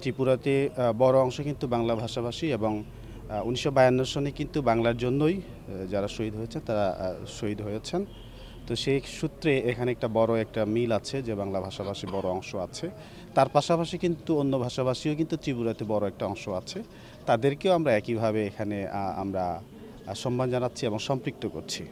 ত্রিপুরাতে বড় অংশ কিন্তু বাংলা ভাষাভাষী এবং উনিশশো বায়ান্ন সনে কিন্তু বাংলার জন্যই যারা শহীদ হয়েছেন তারা শহীদ হয়েছেন তো সেই সূত্রে এখানে একটা বড় একটা মিল আছে যে বাংলা ভাষাভাষী বড় অংশ আছে তার পাশাপাশি কিন্তু অন্য ভাষাভাষীও কিন্তু ত্রিপুরাতে বড় একটা অংশ আছে তাদেরকেও আমরা একইভাবে এখানে আমরা সম্মান জানাচ্ছি এবং সম্পৃক্ত করছি